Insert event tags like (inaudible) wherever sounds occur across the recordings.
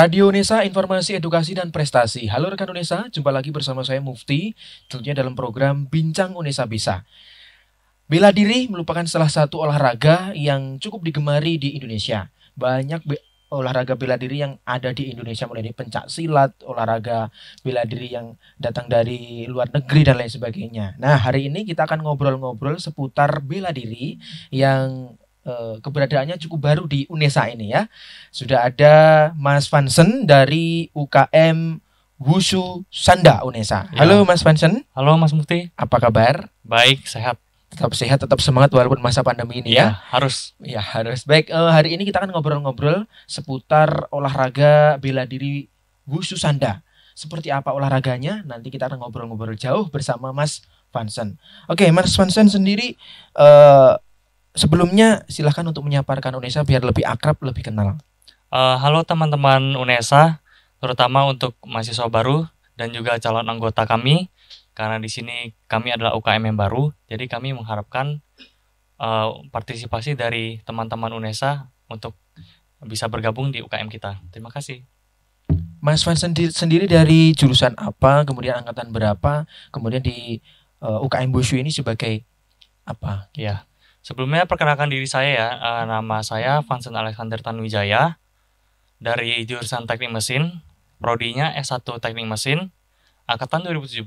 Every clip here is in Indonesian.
Radio Nesa, informasi edukasi dan prestasi. Halo rekan Unesa, jumpa lagi bersama saya Mufti, tentunya dalam program Bincang Unesa Bisa. Bela diri merupakan salah satu olahraga yang cukup digemari di Indonesia. Banyak be olahraga bela diri yang ada di Indonesia mulai dari pencak silat, olahraga bela diri yang datang dari luar negeri dan lain sebagainya. Nah, hari ini kita akan ngobrol-ngobrol seputar bela diri yang Eh, keberadaannya cukup baru di UNESA ini ya. Sudah ada Mas Vansen dari UKM Wushu Sanda UNESA. Ya. Halo Mas Vansen. Halo Mas Mukti. Apa kabar? Baik, sehat. Tetap sehat, tetap semangat walaupun masa pandemi ini ya. ya. Harus. Ya harus. Baik, eh, hari ini kita akan ngobrol-ngobrol seputar olahraga bela diri Wushu Sanda. Seperti apa olahraganya? Nanti kita akan ngobrol-ngobrol jauh bersama Mas Vansen. Oke, Mas Vansen sendiri uh, sebelumnya silahkan untuk menyaparkan Unesa biar lebih akrab, lebih kenal. Uh, eh, halo teman-teman Unesa, terutama untuk mahasiswa baru dan juga calon anggota kami. Karena di sini kami adalah UKM yang baru, jadi kami mengharapkan uh, partisipasi dari teman-teman Unesa untuk bisa bergabung di UKM kita. Terima kasih. Mas Van sendiri, sendiri dari jurusan apa, kemudian angkatan berapa, kemudian di uh, eh, UKM Bushu ini sebagai apa? Ya, Sebelumnya perkenalkan diri saya ya, uh, nama saya Vincent Alexander Tanwijaya dari jurusan Teknik Mesin, prodinya S1 Teknik Mesin, angkatan 2017,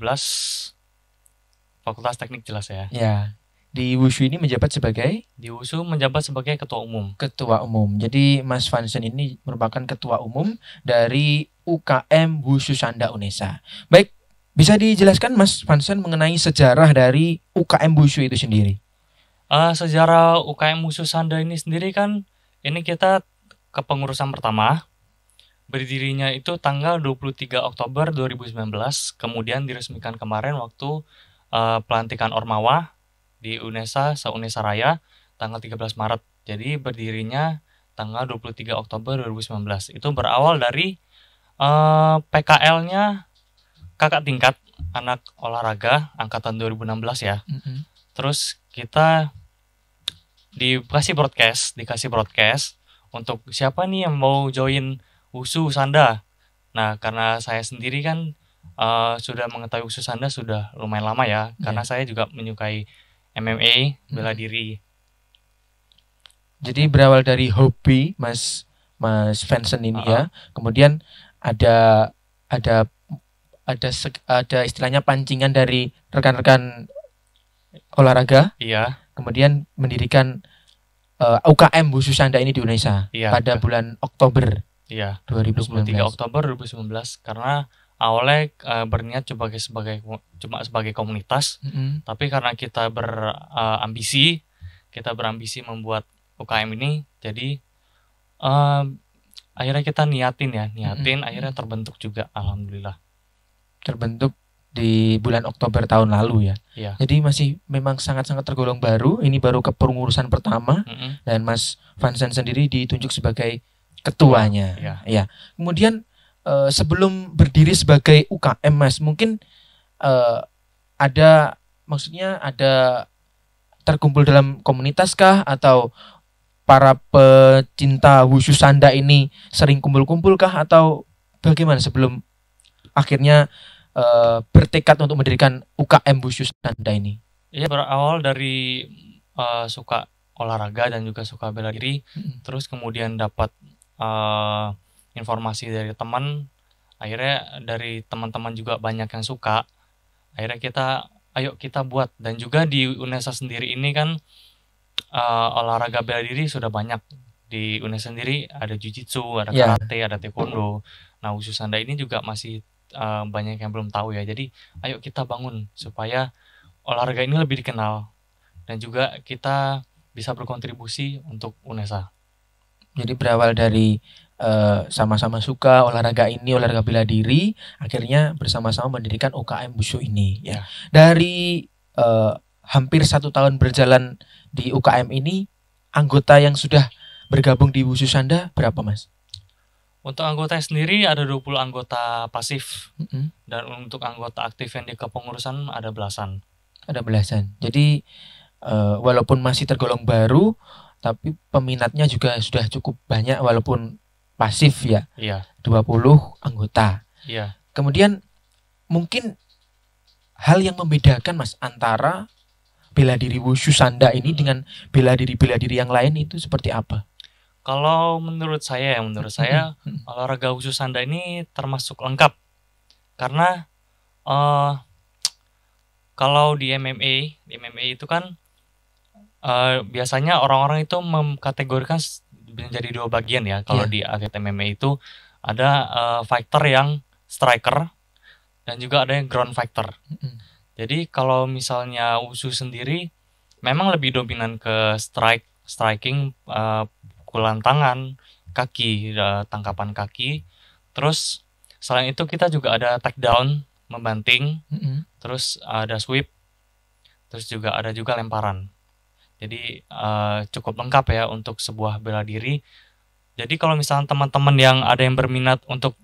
Fakultas Teknik jelas ya. Ya. Di Wushu ini menjabat sebagai? Di Wushu menjabat sebagai Ketua Umum. Ketua Umum. Jadi Mas Vincent ini merupakan Ketua Umum dari UKM Wushu Sanda Unesa. Baik, bisa dijelaskan Mas Vincent mengenai sejarah dari UKM Wushu itu sendiri? Uh, sejarah UKM Musuh Sanda ini sendiri kan ini kita kepengurusan pertama. Berdirinya itu tanggal 23 Oktober 2019, kemudian diresmikan kemarin waktu uh, pelantikan Ormawa di UNESA Saunesa Raya tanggal 13 Maret. Jadi berdirinya tanggal 23 Oktober 2019. Itu berawal dari uh, eh, PKL-nya kakak tingkat anak olahraga angkatan 2016 ya. Mm -hmm. Terus kita dikasih broadcast dikasih broadcast untuk siapa nih yang mau join usu sanda nah karena saya sendiri kan uh, sudah mengetahui USU Sanda sudah lumayan lama ya, hmm. karena saya juga menyukai MMA bela hmm. diri. Jadi berawal dari hobi Mas Mas Vincent ini uh -huh. ya, kemudian ada ada ada ada istilahnya pancingan dari rekan-rekan olahraga. Iya kemudian mendirikan uh, eh, UKM Bu Susanda ini di Indonesia ya, pada betul. bulan Oktober ya, 2019. Oktober 2019 karena awalnya uh, berniat cuma sebagai, sebagai cuma sebagai komunitas, mm -hmm. tapi karena kita berambisi, eh, uh, kita berambisi membuat UKM ini, jadi uh, akhirnya kita niatin ya, niatin, mm -hmm. akhirnya terbentuk juga, alhamdulillah. Terbentuk di bulan Oktober tahun lalu ya. ya. Jadi masih memang sangat-sangat tergolong baru. Ini baru kepengurusan pertama mm -hmm. dan Mas Vansen sendiri ditunjuk sebagai ketuanya. Ya. ya. Kemudian uh, sebelum berdiri sebagai UKM Mas, mungkin uh, ada maksudnya ada terkumpul dalam komunitas kah atau para pecinta wushu sanda ini sering kumpul-kumpul kah atau bagaimana sebelum akhirnya uh, bertekad untuk mendirikan UKM khusus Anda ini? Iya berawal dari uh, suka olahraga dan juga suka bela diri, hmm. terus kemudian dapat uh, informasi dari teman, akhirnya dari teman-teman juga banyak yang suka, akhirnya kita ayo kita buat dan juga di UNESA sendiri ini kan uh, olahraga bela diri sudah banyak di UNESA sendiri ada jujitsu, ada iya. karate, yeah. ada taekwondo. Nah khusus anda ini juga masih uh, banyak yang belum tahu ya. Jadi ayo kita bangun supaya olahraga ini lebih dikenal dan juga kita bisa berkontribusi untuk UNESA. Jadi berawal dari eh, sama-sama uh, suka olahraga ini olahraga bela diri akhirnya bersama-sama mendirikan UKM Busu ini ya, ya. dari uh, hampir satu tahun berjalan di UKM ini anggota yang sudah bergabung di Busu Sanda berapa mas? Untuk anggota sendiri ada 20 anggota pasif mm -hmm. dan untuk anggota aktif yang di kepengurusan ada belasan. Ada belasan. Jadi uh, walaupun masih tergolong baru, tapi peminatnya juga sudah cukup banyak walaupun pasif ya. Iya. 20 anggota. Iya. Kemudian mungkin hal yang membedakan Mas antara bela diri wushu sanda ini dengan bela diri bela diri yang lain itu seperti apa? Kalau menurut saya, ya, menurut hmm, saya hmm, hmm. olahraga khusus anda ini termasuk lengkap karena uh, kalau di MMA, di MMA itu kan uh, biasanya orang-orang itu mengkategorikan menjadi dua bagian ya. Kalau yeah. di atlet MMA itu ada uh, fighter yang striker dan juga ada yang ground fighter. Jadi kalau misalnya usus sendiri memang lebih dominan ke strike striking uh, pukulan tangan, kaki, eh, tangkapan kaki. Terus selain itu kita juga ada takedown, membanting, mm -hmm. terus ada sweep, terus juga ada juga lemparan. Jadi uh, cukup lengkap ya untuk sebuah bela diri. Jadi kalau misalnya teman-teman yang ada yang berminat untuk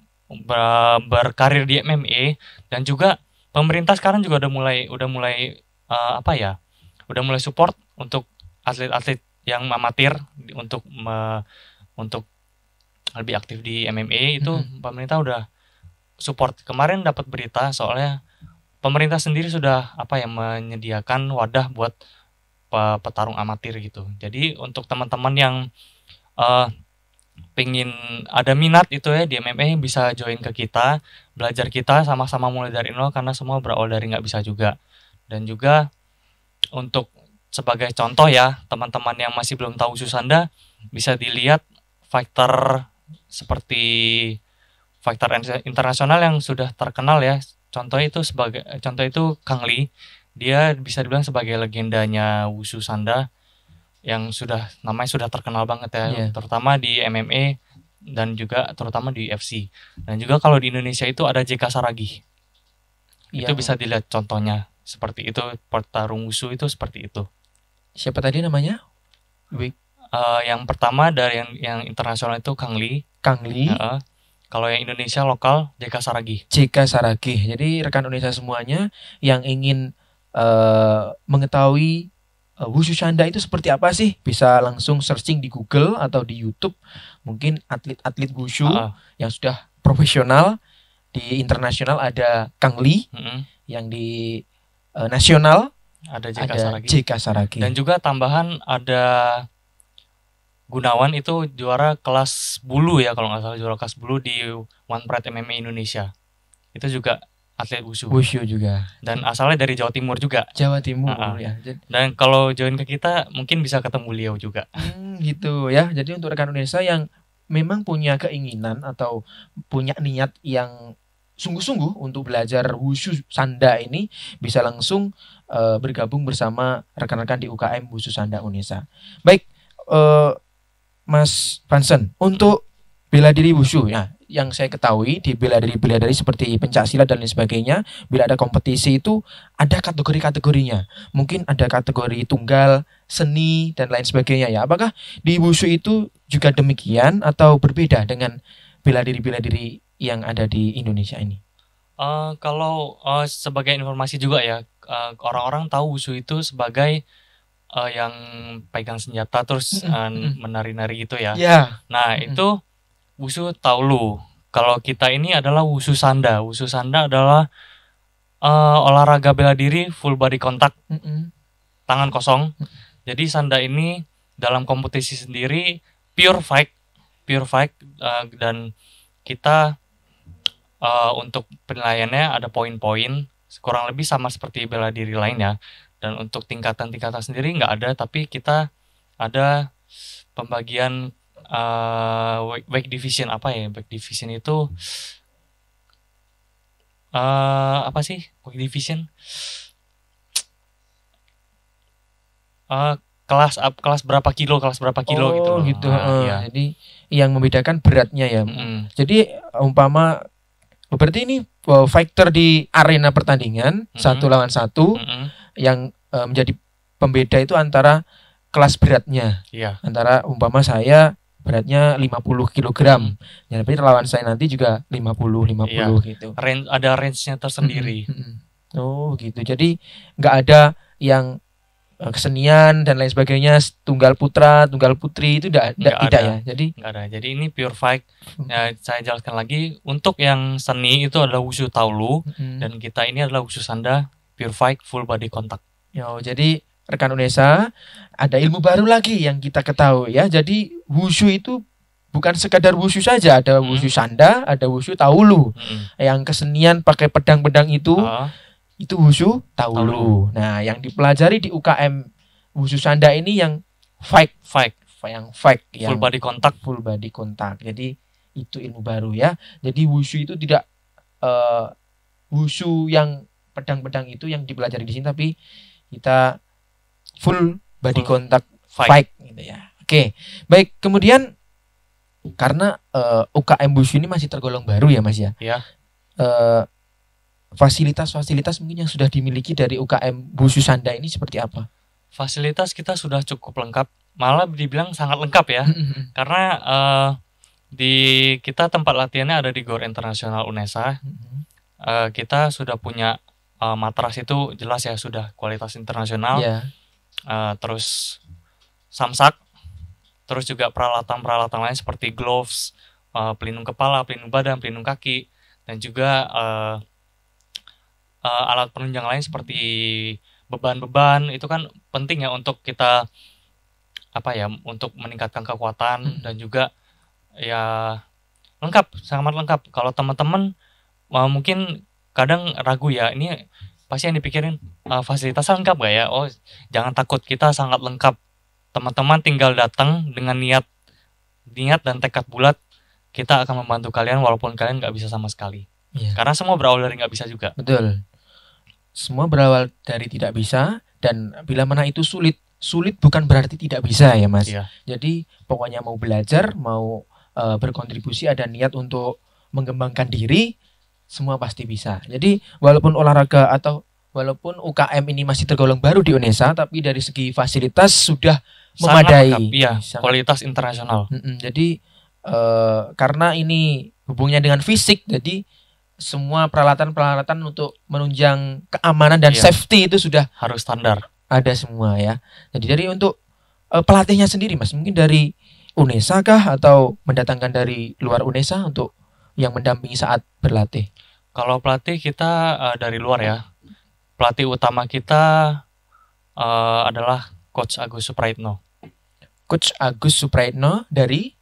ber berkarir di MMA dan juga pemerintah sekarang juga udah mulai udah mulai uh, apa ya? Udah mulai support untuk atlet-atlet yang amatir untuk me, untuk lebih aktif di MMA itu -hmm. pemerintah udah support. Kemarin dapat berita soalnya pemerintah sendiri sudah apa ya menyediakan wadah buat petarung amatir gitu. Jadi untuk teman-teman yang uh, pingin ada minat itu ya di MMA bisa join ke kita, belajar kita sama-sama mulai dari nol karena semua berawal dari nggak bisa juga. Dan juga untuk sebagai contoh ya teman-teman yang masih belum tahu Susanda bisa dilihat fighter seperti fighter internasional yang sudah terkenal ya contoh itu sebagai contoh itu Kang Lee dia bisa dibilang sebagai legendanya Wushu Sanda yang sudah namanya sudah terkenal banget ya yeah. terutama di MMA dan juga terutama di UFC dan juga kalau di Indonesia itu ada JK Saragi yeah. itu iya. bisa dilihat contohnya seperti itu pertarung Wushu itu seperti itu siapa tadi namanya? Big. Uh, eh, yang pertama dari yang yang internasional itu Kang Lee. Kang Lee. Uh, kalau yang Indonesia lokal JK Saragi. JK Saragi. Jadi rekan Indonesia semuanya yang ingin uh, mengetahui uh, eh, wushu shanda itu seperti apa sih? Bisa langsung searching di Google atau di YouTube. Mungkin atlet-atlet wushu uh yang sudah profesional di internasional ada Kang Lee. Mm -hmm. Yang di uh, nasional ada JK ada Saragi. Saragi. Dan juga tambahan ada Gunawan itu juara kelas bulu ya kalau nggak salah juara kelas bulu di One Pride MMA Indonesia. Itu juga atlet wushu. Wushu juga. Dan asalnya dari Jawa Timur juga. Jawa Timur uh -uh. ya. Dan kalau join ke kita mungkin bisa ketemu beliau juga. Hmm, gitu ya. Jadi untuk rekan Indonesia yang memang punya keinginan atau punya niat yang sungguh-sungguh untuk belajar wushu sanda ini bisa langsung uh, bergabung bersama rekan-rekan di UKM wushu sanda Unisa. Baik, uh, Mas Fansen untuk bela diri wushu ya yang saya ketahui di bela diri bela diri seperti pencak silat dan lain sebagainya bila ada kompetisi itu ada kategori-kategorinya mungkin ada kategori tunggal seni dan lain sebagainya ya apakah di wushu itu juga demikian atau berbeda dengan bela diri bela diri yang ada di Indonesia ini? Uh, kalau uh, sebagai informasi juga ya, orang eh, orang-orang tahu wushu itu sebagai uh, yang pegang senjata terus uh, menari-nari gitu ya. Yeah. Nah itu wushu taulu. Kalau kita ini adalah wushu sanda. Wushu sanda adalah uh, olahraga bela diri full body contact, kontak, tangan kosong. Jadi sanda ini dalam kompetisi sendiri pure fight, pure fight uh, dan kita uh, untuk penilaiannya ada poin-poin kurang lebih sama seperti bela diri lainnya dan untuk tingkatan-tingkatan sendiri nggak ada tapi kita ada pembagian uh, eh, weight division apa ya weight division itu uh, apa sih weight division uh, kelas up kelas berapa kilo kelas berapa kilo oh, gitu gitu uh, ya. jadi yang membedakan beratnya ya mm jadi umpama Oh, berarti ini uh, eh, faktor di arena pertandingan mm-hmm. satu lawan satu mm-hmm. yang uh, menjadi pembeda itu antara kelas beratnya. Yeah. Antara umpama saya beratnya 50 kg. Hmm. Ya, tapi lawan saya nanti juga 50 50 yeah. gitu. Range ada range-nya tersendiri. Mm-hmm. mm-hmm. Oh, gitu. Jadi nggak ada yang Eh, kesenian dan lain sebagainya tunggal putra tunggal putri itu tidak tidak ada. ya jadi nggak ada jadi ini pure fight hmm. ya, saya jelaskan lagi untuk yang seni itu adalah wushu taulu hmm. dan kita ini adalah wushu sanda pure fight full body contact ya jadi rekan Unesa ada ilmu baru lagi yang kita ketahui ya jadi wushu itu bukan sekadar wushu saja ada wushu hmm. sanda ada wushu taulu hmm. yang kesenian pakai pedang-pedang itu uh itu wushu taulu. Nah, yang dipelajari di UKM wushu sanda ini yang fake fake yang fake yang full body contact, full body contact. Jadi itu ilmu baru ya. Jadi wushu itu tidak uh, wushu yang pedang-pedang itu yang dipelajari di sini tapi kita full body full kontak fight. fight gitu ya. Oke. Baik, kemudian karena uh, eh, UKM Wushu ini masih tergolong baru ya Mas ya. Yeah. Iya. Uh, fasilitas-fasilitas mungkin yang sudah dimiliki dari UKM Bu Susanda ini seperti apa? Fasilitas kita sudah cukup lengkap, malah dibilang sangat lengkap ya, mm-hmm. karena uh, di kita tempat latihannya ada di Gor Internasional UNESA. Uh, kita sudah punya uh, matras itu jelas ya sudah kualitas internasional. Yeah. Iya. Uh, terus samsak, terus juga peralatan-peralatan lain seperti gloves, uh, pelindung kepala, pelindung badan, pelindung kaki, dan juga uh, uh, alat penunjang lain seperti beban-beban itu kan penting ya untuk kita apa ya untuk meningkatkan kekuatan hmm. dan juga ya lengkap sangat lengkap kalau teman-teman uh, mungkin kadang ragu ya ini pasti yang dipikirin uh, fasilitas lengkap gak ya oh jangan takut kita sangat lengkap teman-teman tinggal datang dengan niat niat dan tekad bulat kita akan membantu kalian walaupun kalian nggak bisa sama sekali yeah. karena semua dari nggak bisa juga betul semua berawal dari tidak bisa dan bila mana itu sulit. Sulit bukan berarti tidak bisa ya, Mas. Iya. Jadi pokoknya mau belajar, mau uh, berkontribusi ada niat untuk mengembangkan diri, semua pasti bisa. Jadi walaupun olahraga atau walaupun UKM ini masih tergolong baru di Unesa, tapi dari segi fasilitas sudah sangat memadai. Sangat, iya, sangat. kualitas internasional. Mm -mm, jadi uh, karena ini hubungnya dengan fisik, jadi semua peralatan-peralatan untuk menunjang keamanan dan iya. safety itu sudah harus standar ada semua ya. Jadi dari untuk uh, pelatihnya sendiri Mas, mungkin dari UNESA kah atau mendatangkan dari luar UNESA untuk yang mendampingi saat berlatih? Kalau pelatih kita uh, dari luar ya. Pelatih utama kita uh, adalah Coach Agus Supraitno. Coach Agus Supraitno dari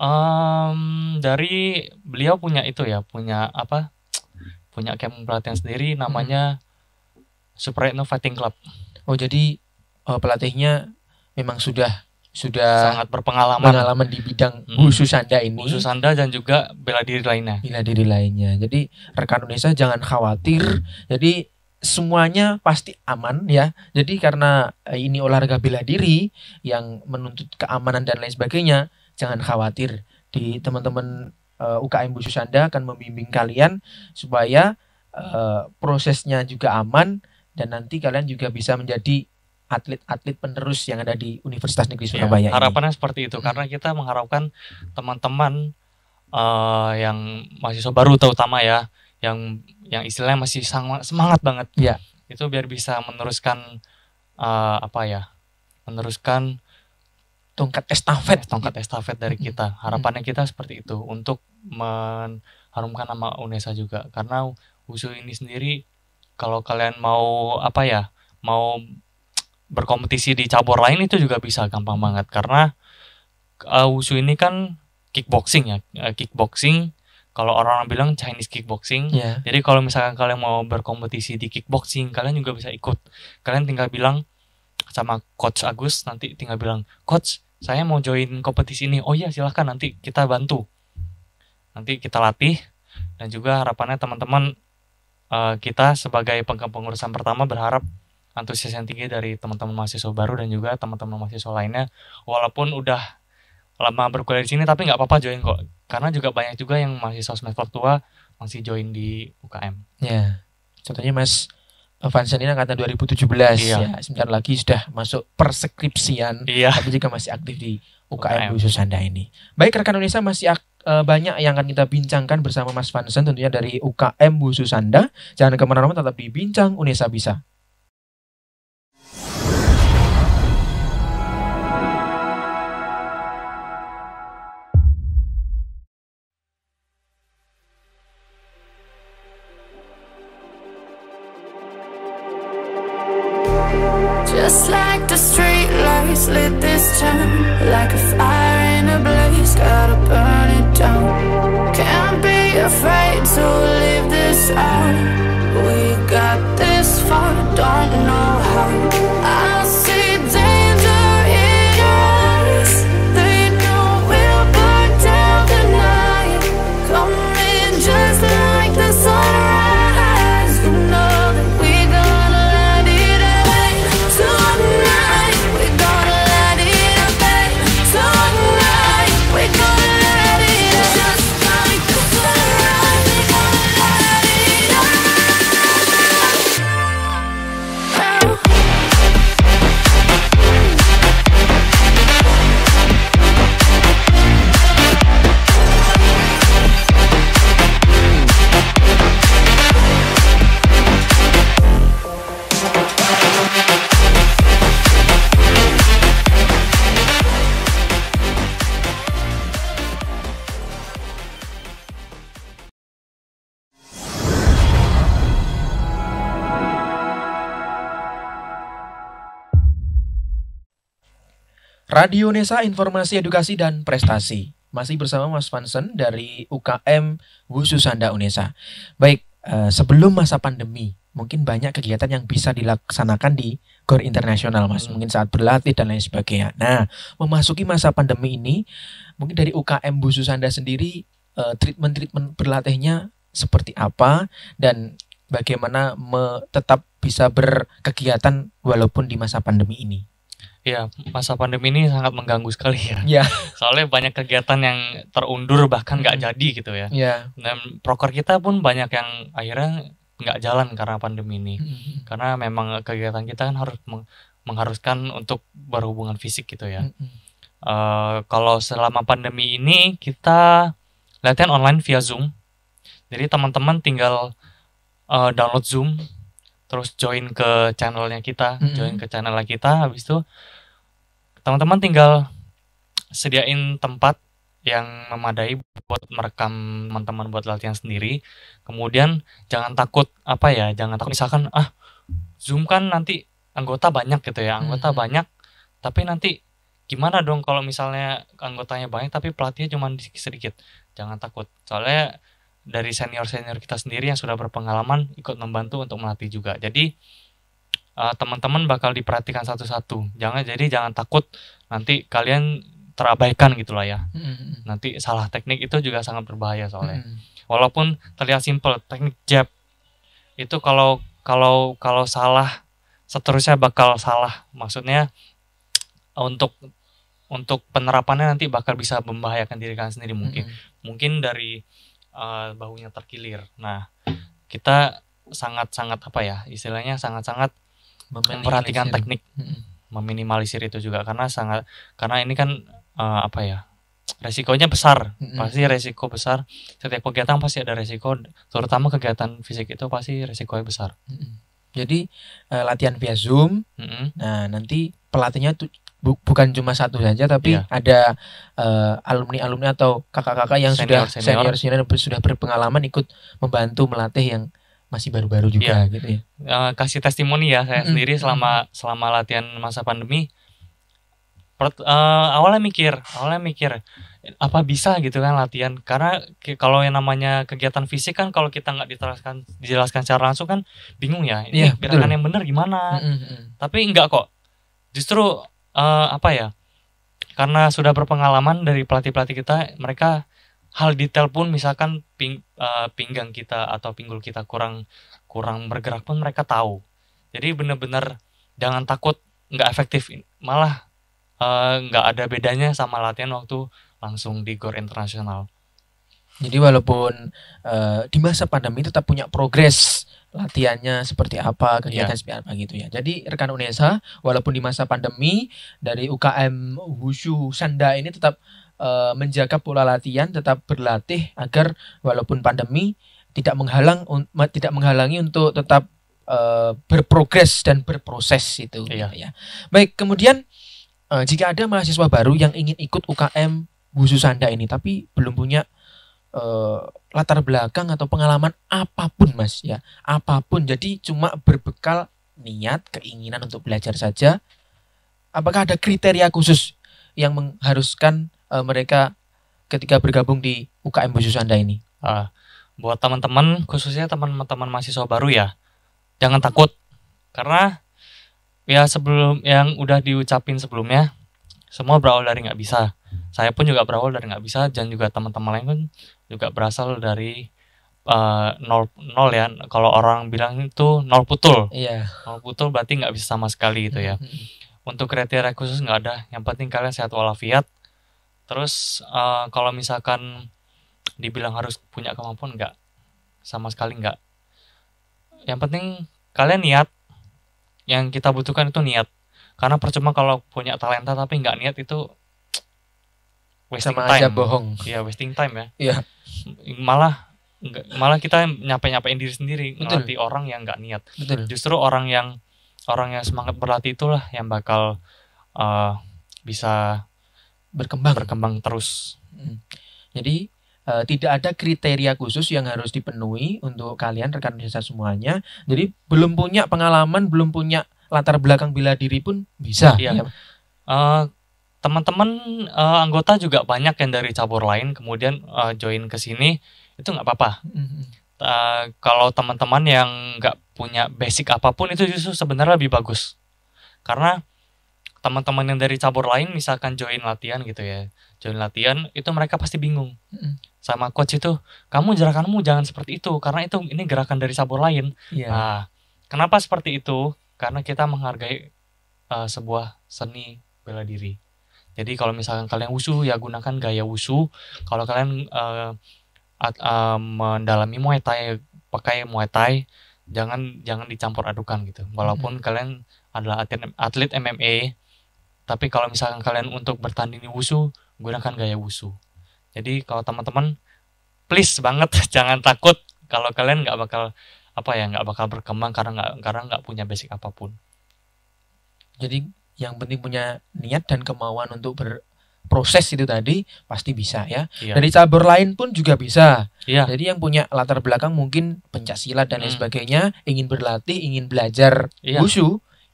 Um, dari beliau punya itu ya, punya apa? Punya camp pelatihan sendiri namanya hmm. Suprano Fighting Club. Oh, jadi uh, pelatihnya memang sudah sudah sangat berpengalaman pengalaman di bidang hmm. khusus Anda ini. Khusus Anda dan juga bela diri lainnya. Bela diri lainnya. Jadi rekan Indonesia jangan khawatir. Jadi semuanya pasti aman ya. Jadi karena eh, ini olahraga bela diri yang menuntut keamanan dan lain sebagainya, jangan khawatir di teman-teman uh, eh, UKM khusus Anda akan membimbing kalian supaya uh, prosesnya juga aman dan nanti kalian juga bisa menjadi atlet-atlet penerus yang ada di Universitas Negeri iya, Surabaya. Ya, harapannya ini. seperti itu hmm. karena kita mengharapkan teman-teman uh, yang mahasiswa baru terutama ya, yang yang istilahnya masih sangat semangat banget. Ya. Itu biar bisa meneruskan uh, apa ya? Meneruskan tongkat estafet tongkat estafet dari kita harapannya kita seperti itu untuk mengharumkan nama UNESA juga karena wusu ini sendiri kalau kalian mau apa ya mau berkompetisi di cabur lain itu juga bisa gampang banget karena uh, wushu ini kan kickboxing ya uh, kickboxing kalau orang-orang bilang Chinese kickboxing yeah. jadi kalau misalkan kalian mau berkompetisi di kickboxing kalian juga bisa ikut kalian tinggal bilang sama coach Agus nanti tinggal bilang coach saya mau join kompetisi ini oh iya silahkan nanti kita bantu nanti kita latih dan juga harapannya teman-teman uh, kita sebagai pengurusan pertama berharap antusias yang tinggi dari teman-teman mahasiswa baru dan juga teman-teman mahasiswa lainnya walaupun udah lama berkuliah di sini tapi nggak apa-apa join kok karena juga banyak juga yang mahasiswa semester tua masih join di UKM ya yeah. contohnya mas ini angkatan 2017 iya. ya sebentar lagi sudah masuk perskripsian iya. tapi juga masih aktif di UKM, khusus anda ini. Baik rekan Indonesia masih eh, banyak yang akan kita bincangkan bersama Mas Vansen tentunya dari UKM khusus anda. Jangan kemana-mana tetap dibincang Unesa Bisa. Radio Nesa Informasi Edukasi dan Prestasi. Masih bersama Mas Vansen dari UKM Wususanda Unesa. Baik, eh, sebelum masa pandemi, mungkin banyak kegiatan yang bisa dilaksanakan di GOR internasional, Mas. Hmm. Mungkin saat berlatih dan lain sebagainya. Nah, memasuki masa pandemi ini, mungkin dari UKM Wususanda sendiri eh, treatment-treatment berlatihnya seperti apa dan bagaimana tetap bisa berkegiatan walaupun di masa pandemi ini. Ya, masa pandemi ini sangat mengganggu sekali ya. Yeah. Soalnya banyak kegiatan yang terundur bahkan nggak mm. jadi gitu ya. Yeah. Dan proker kita pun banyak yang akhirnya nggak jalan karena pandemi ini. Mm. Karena memang kegiatan kita kan harus meng mengharuskan untuk berhubungan fisik gitu ya. Mm. Uh, kalau selama pandemi ini kita latihan online via Zoom. Jadi teman-teman tinggal uh, download Zoom terus join ke channelnya kita, mm-hmm. join ke channel kita. Habis itu teman-teman tinggal sediain tempat yang memadai buat merekam teman-teman buat latihan sendiri. Kemudian jangan takut apa ya, jangan takut misalkan ah Zoom kan nanti anggota banyak gitu ya, anggota hmm. banyak tapi nanti gimana dong kalau misalnya anggotanya banyak tapi pelatihnya cuma sedikit. Jangan takut. Soalnya dari senior-senior kita sendiri yang sudah berpengalaman ikut membantu untuk melatih juga. Jadi uh, teman-teman bakal diperhatikan satu-satu. Jangan jadi jangan takut nanti kalian terabaikan gitulah ya. Hmm. Nanti salah teknik itu juga sangat berbahaya soalnya. Hmm. Walaupun terlihat simple teknik jab itu kalau kalau kalau salah seterusnya bakal salah. Maksudnya untuk untuk penerapannya nanti bakal bisa membahayakan diri kalian sendiri mungkin. Hmm. Mungkin dari uh, eh, baunya terkilir. Nah, kita sangat-sangat apa ya? Istilahnya sangat-sangat memperhatikan teknik hmm. meminimalisir itu juga karena sangat karena ini kan uh, apa ya? resikonya besar mm-hmm. pasti resiko besar setiap kegiatan pasti ada resiko terutama kegiatan fisik itu pasti resikonya besar mm-hmm. jadi uh, latihan via zoom mm-hmm. nah nanti pelatihnya tuh bu bukan cuma satu saja tapi yeah. ada uh, eh, alumni alumni atau kakak-kakak yang senior, sudah senior. senior sudah berpengalaman ikut membantu melatih yang masih baru-baru iya. juga yeah. gitu ya uh, kasih testimoni ya saya mm -hmm. sendiri selama selama latihan masa pandemi per, uh, eh, awalnya mikir awalnya mikir apa bisa gitu kan latihan karena kalau yang namanya kegiatan fisik kan kalau kita nggak diteraskan dijelaskan secara langsung kan bingung ya ini yeah, gerakan yang benar gimana mm -hmm. tapi enggak kok justru uh, apa ya karena sudah berpengalaman dari pelatih-pelatih kita mereka hal detail pun misalkan ping, uh, pinggang kita atau pinggul kita kurang kurang bergerak pun mereka tahu jadi benar-benar jangan takut nggak efektif malah eh, nggak uh, ada bedanya sama latihan waktu langsung di gor internasional jadi walaupun uh, di masa pandemi tetap punya progres latihannya seperti apa, iya. kegiatan yeah. seperti apa gitu ya. Jadi rekan UNESA walaupun di masa pandemi dari UKM Wushu Sanda ini tetap uh, menjaga pola latihan, tetap berlatih agar walaupun pandemi tidak menghalang tidak menghalangi untuk tetap uh, berprogres dan berproses itu gitu yeah. ya. Baik, kemudian uh, jika ada mahasiswa baru yang ingin ikut UKM Wushu Sanda ini tapi belum punya eh, latar belakang atau pengalaman apapun mas ya apapun jadi cuma berbekal niat keinginan untuk belajar saja apakah ada kriteria khusus yang mengharuskan eh, mereka ketika bergabung di UKM khusus anda ini uh, buat teman-teman khususnya teman-teman mahasiswa baru ya jangan takut karena ya sebelum yang udah diucapin sebelumnya semua berawal dari nggak bisa saya pun juga berawal dari nggak bisa dan juga teman-teman lain pun juga berasal dari uh, nol nol ya kalau orang bilang itu nol putul iya. nol putul berarti nggak bisa sama sekali gitu ya mm-hmm. untuk kriteria khusus nggak ada yang penting kalian sehat walafiat terus uh, kalau misalkan dibilang harus punya kemampuan nggak sama sekali nggak yang penting kalian niat yang kita butuhkan itu niat karena percuma kalau punya talenta tapi nggak niat itu wasting sama time. aja bohong ya wasting time ya iya malah enggak, malah kita nyape nyapain diri sendiri nanti orang yang nggak niat Betul. justru orang yang orang yang semangat berlatih itulah yang bakal uh, bisa berkembang berkembang terus hmm. jadi eh, tidak ada kriteria khusus yang harus dipenuhi untuk kalian rekan desa semuanya jadi belum punya pengalaman belum punya latar belakang bila diri pun bisa iya. ya. uh, teman-teman uh, anggota juga banyak yang dari cabur lain kemudian uh, join ke sini itu nggak apa-apa. Mm-hmm. Uh, kalau teman-teman yang nggak punya basic apapun itu justru sebenarnya lebih bagus karena teman-teman yang dari cabur lain misalkan join latihan gitu ya join latihan itu mereka pasti bingung mm. sama coach itu kamu gerakanmu jangan seperti itu karena itu ini gerakan dari cabur lain yeah. nah kenapa seperti itu karena kita menghargai uh, sebuah seni bela diri jadi kalau misalkan kalian wushu ya gunakan gaya wushu. Kalau kalian uh, at, uh, mendalami muay thai pakai muay thai jangan jangan dicampur adukan gitu. Walaupun hmm. kalian adalah atlet, atlet MMA tapi kalau misalkan kalian untuk bertanding di wushu gunakan gaya wushu. Jadi kalau teman-teman please banget (laughs) jangan takut kalau kalian nggak bakal apa ya nggak bakal berkembang karena nggak karena nggak punya basic apapun. Jadi yang penting punya niat dan kemauan untuk berproses itu tadi pasti bisa ya. Iya. Dari cabur lain pun juga bisa. Iya. Jadi yang punya latar belakang mungkin pencak silat dan lain hmm. sebagainya, ingin berlatih, ingin belajar iya.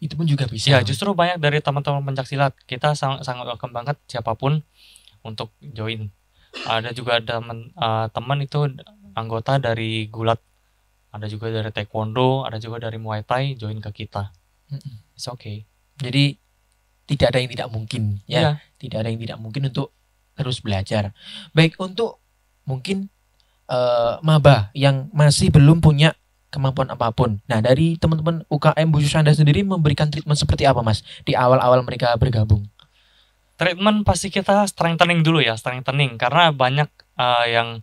itu pun juga bisa. Ya, justru banyak dari teman-teman pencak silat kita sangat sangat welcome banget siapapun untuk join. Ada juga teman uh, teman itu anggota dari gulat, ada juga dari taekwondo, ada juga dari muay thai join ke kita. Mm -mm. It's okay. Jadi tidak ada yang tidak mungkin ya. ya. Tidak ada yang tidak mungkin untuk terus belajar. Baik untuk mungkin uh, maba yang masih belum punya kemampuan apapun. Nah, dari teman-teman UKM khusus Anda sendiri memberikan treatment seperti apa, Mas? Di awal-awal mereka bergabung. Treatment pasti kita strengthening dulu ya, strengthening karena banyak uh, yang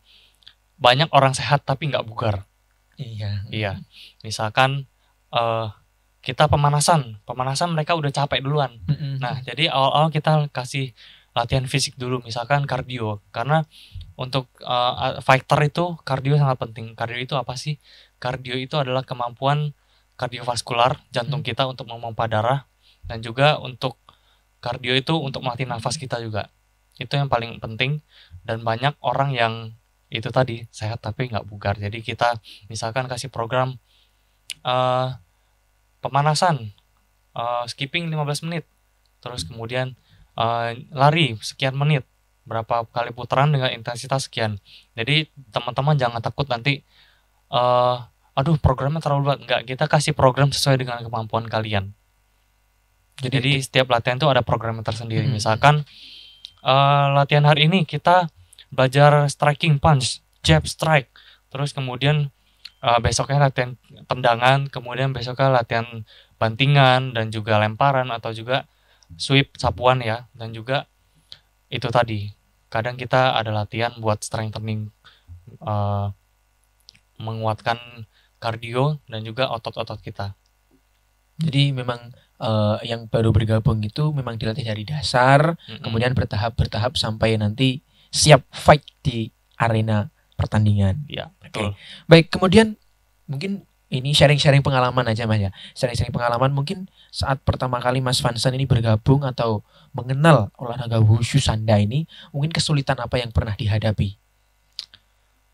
banyak orang sehat tapi nggak bugar. Iya. Iya. Misalkan uh, kita pemanasan pemanasan mereka udah capek duluan mm -hmm. nah jadi awal-awal kita kasih latihan fisik dulu misalkan kardio karena untuk uh, fighter itu kardio sangat penting kardio itu apa sih kardio itu adalah kemampuan kardiovaskular jantung mm -hmm. kita untuk memompa darah dan juga untuk kardio itu untuk melatih nafas kita juga itu yang paling penting dan banyak orang yang itu tadi sehat tapi nggak bugar jadi kita misalkan kasih program uh, pemanasan uh, skipping 15 menit terus hmm. kemudian uh, lari sekian menit berapa kali putaran dengan intensitas sekian jadi teman-teman jangan takut nanti uh, aduh programnya terlalu berat enggak kita kasih program sesuai dengan kemampuan kalian jadi, jadi setiap latihan itu ada program tersendiri hmm. misalkan uh, latihan hari ini kita belajar striking punch jab strike terus kemudian uh, besoknya latihan tendangan, kemudian besoknya latihan bantingan dan juga lemparan atau juga sweep sapuan ya dan juga itu tadi kadang kita ada latihan buat strengthening uh, menguatkan kardio dan juga otot-otot kita. Jadi memang uh, yang baru bergabung itu memang dilatih dari dasar, mm -hmm. kemudian bertahap bertahap sampai nanti siap fight di arena pertandingan. Ya, betul. Okay. Baik, kemudian mungkin ini sharing-sharing pengalaman aja Mas ya. Sharing-sharing pengalaman mungkin saat pertama kali Mas Vansan ini bergabung atau mengenal olahraga wushu sanda ini, mungkin kesulitan apa yang pernah dihadapi?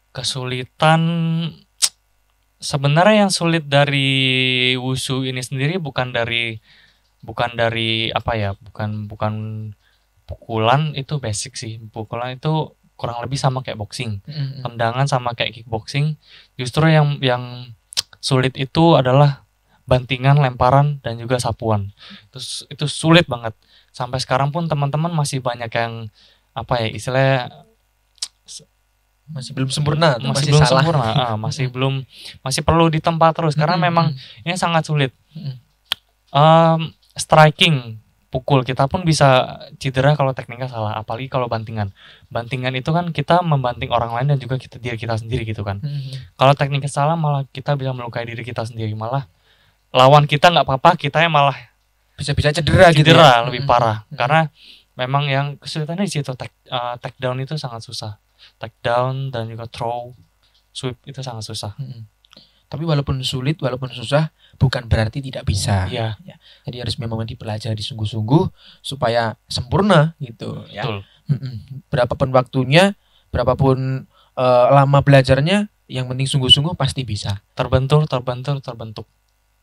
Kesulitan sebenarnya yang sulit dari wushu ini sendiri bukan dari bukan dari apa ya, bukan bukan pukulan itu basic sih. Pukulan itu kurang lebih sama kayak boxing mm-hmm. tendangan sama kayak kickboxing justru yang yang sulit itu adalah bantingan lemparan dan juga sapuan terus itu sulit banget sampai sekarang pun teman-teman masih banyak yang apa ya istilahnya masih belum sempurna masih, masih belum salah. sempurna ah, masih belum masih perlu ditempa terus karena mm-hmm. memang ini sangat sulit um, striking pukul kita pun bisa cedera kalau tekniknya salah apalagi kalau bantingan bantingan itu kan kita membanting orang lain dan juga kita diri kita sendiri gitu kan hmm. kalau tekniknya salah malah kita bisa melukai diri kita sendiri malah lawan kita nggak apa-apa kita yang malah bisa-bisa cedera, gitu cedera gitu ya? lebih mm-hmm. parah hmm. karena memang yang kesulitannya di situ eh, take, uh, down itu sangat susah take down dan juga throw sweep itu sangat susah hmm. tapi walaupun sulit walaupun susah bukan berarti tidak bisa. Ya. ya. Jadi harus memang dipelajari sungguh-sungguh supaya sempurna gitu ya. Betul. Berapapun waktunya, berapapun uh, lama belajarnya, yang penting sungguh-sungguh pasti bisa. Terbentur, terbentur, terbentuk.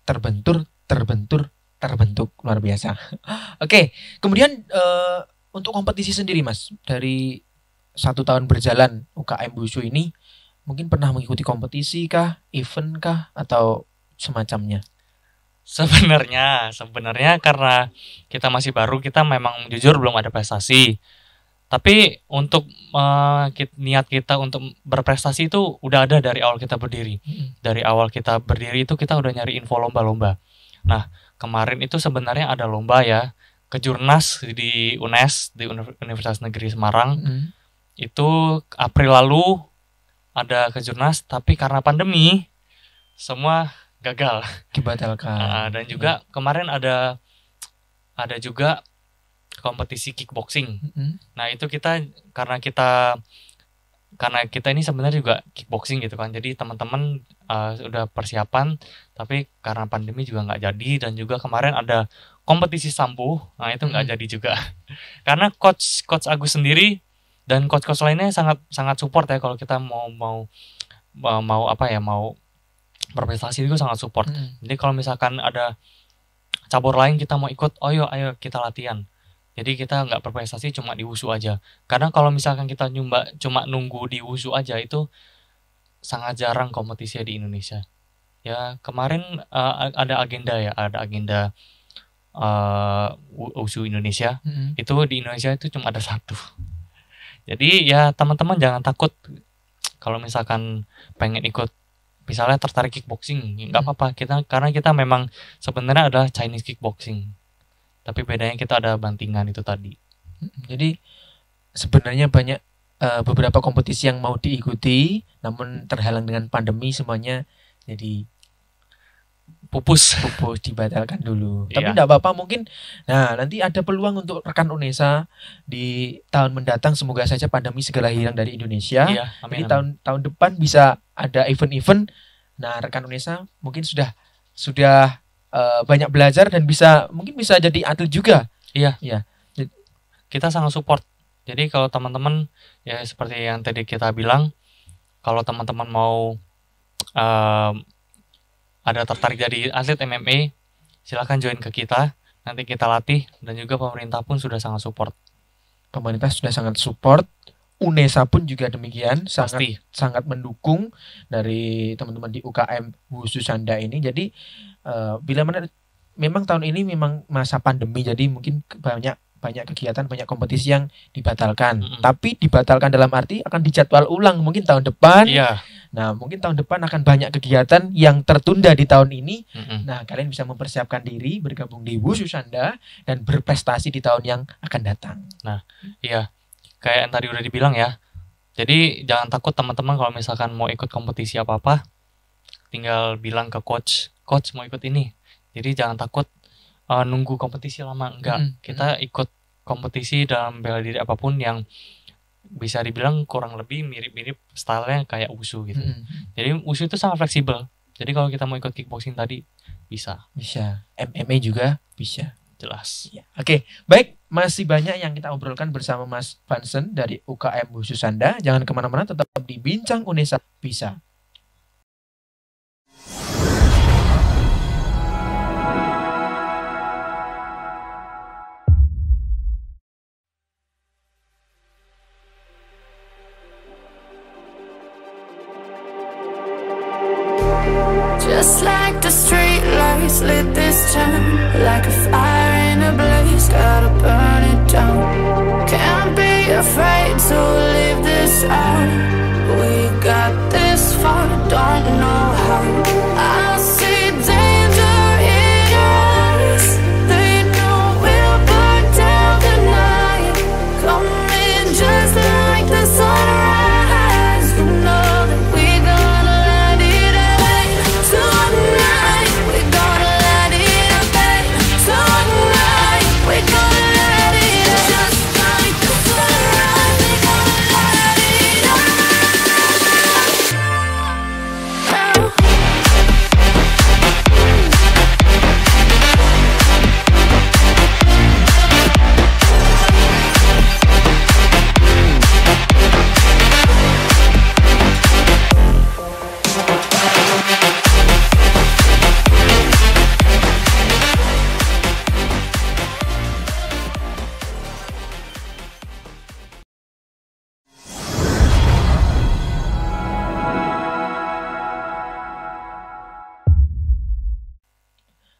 Terbentur, terbentur, terbentuk luar biasa. (laughs) Oke, okay. kemudian uh, untuk kompetisi sendiri Mas dari satu tahun berjalan UKM Busu ini mungkin pernah mengikuti kompetisi kah, event kah, atau semacamnya? Sebenarnya, sebenarnya karena kita masih baru, kita memang jujur belum ada prestasi. Tapi untuk uh, niat kita untuk berprestasi itu udah ada dari awal kita berdiri. Dari awal kita berdiri itu kita udah nyari info lomba-lomba. Nah, kemarin itu sebenarnya ada lomba ya kejurnas di UNES di Universitas Negeri Semarang. Mm. Itu April lalu ada kejurnas tapi karena pandemi semua gagal dibatalkan uh, (laughs) dan juga yeah. kemarin ada ada juga kompetisi kickboxing hmm nah itu kita karena kita karena kita ini sebenarnya juga kickboxing gitu kan jadi teman-teman uh, sudah persiapan tapi karena pandemi juga nggak jadi dan juga kemarin ada kompetisi sambu nah itu nggak mm. jadi juga (laughs) karena coach coach Agus sendiri dan coach coach lainnya sangat sangat support ya kalau kita mau mau mau apa ya mau berprestasi itu sangat support hmm. jadi kalau misalkan ada cabur lain kita mau ikut oh yuk ayo kita latihan jadi kita nggak berprestasi cuma di wusu aja karena kalau misalkan kita nyumba cuma nunggu di wusu aja itu sangat jarang kompetisi di Indonesia ya kemarin uh, ada agenda ya ada agenda uh, wusu Indonesia hmm itu di Indonesia itu cuma ada satu jadi ya teman-teman jangan takut kalau misalkan pengen ikut misalnya tertarik kickboxing nggak hmm. apa-apa kita karena kita memang sebenarnya adalah Chinese kickboxing tapi bedanya kita ada bantingan itu tadi hmm, jadi sebenarnya banyak uh, beberapa kompetisi yang mau diikuti namun terhalang dengan pandemi semuanya jadi pupus pupus dibatalkan dulu iya. tapi tidak apa-apa mungkin nah nanti ada peluang untuk rekan Unesa di tahun mendatang semoga saja pandemi segera hilang dari Indonesia iya, amin, jadi amin. tahun tahun depan bisa ada event-event. Nah, rekan Unesa mungkin sudah sudah uh, banyak belajar dan bisa mungkin bisa jadi atlet juga. Iya, iya. Kita sangat support. Jadi kalau teman-teman ya seperti yang tadi kita bilang, kalau teman-teman mau uh, ada tertarik jadi atlet MMA, silahkan join ke kita. Nanti kita latih dan juga pemerintah pun sudah sangat support. Pemerintah sudah sangat support UNESA pun juga demikian sangat sangat mendukung dari teman-teman di UKM khusus anda ini. Jadi uh, bila mana memang tahun ini memang masa pandemi jadi mungkin banyak banyak kegiatan banyak kompetisi yang dibatalkan. Mm -hmm. Tapi dibatalkan dalam arti akan dijadwal ulang mungkin tahun depan. iya. Nah, mungkin tahun depan akan banyak kegiatan yang tertunda di tahun ini. Mm -hmm. Nah, kalian bisa mempersiapkan diri bergabung di anda dan berprestasi di tahun yang akan datang. Nah, iya kayak yang tadi udah dibilang ya jadi jangan takut teman-teman kalau misalkan mau ikut kompetisi apa apa tinggal bilang ke coach coach mau ikut ini jadi jangan takut uh, nunggu kompetisi lama enggak hmm. kita ikut kompetisi dalam bela diri apapun yang bisa dibilang kurang lebih mirip-mirip stylenya kayak usu gitu hmm. jadi usu itu sangat fleksibel jadi kalau kita mau ikut kickboxing tadi bisa bisa MMA juga bisa jelas ya. oke okay. baik masih banyak yang kita obrolkan bersama Mas Vansen dari UKM khusus Anda. Jangan kemana-mana, tetap dibincang Unesa Bisa.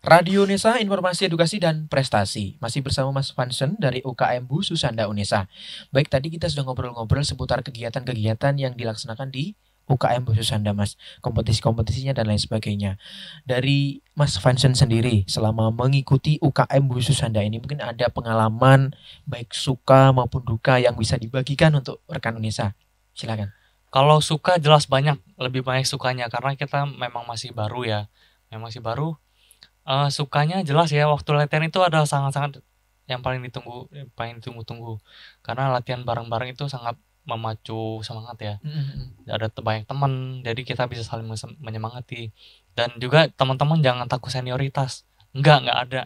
Radio Unesa, informasi edukasi dan prestasi. Masih bersama Mas Vansen dari UKM Bu Susanda Unesa. Baik, tadi kita sudah ngobrol-ngobrol seputar kegiatan-kegiatan yang dilaksanakan di UKM Bu Susanda, Mas. Kompetisi-kompetisinya dan lain sebagainya. Dari Mas Vansen sendiri, selama mengikuti UKM Bu Susanda ini, mungkin ada pengalaman baik suka maupun duka yang bisa dibagikan untuk rekan Unesa. Silakan. Kalau suka jelas banyak, lebih banyak sukanya karena kita memang masih baru ya. Memang masih baru, uh, sukanya jelas ya waktu latihan itu adalah sangat-sangat yang paling ditunggu yang paling tunggu tunggu karena latihan bareng-bareng itu sangat memacu semangat ya mm-hmm. mm-hmm. ada banyak teman jadi kita bisa saling menyemangati dan juga teman-teman jangan takut senioritas enggak enggak ada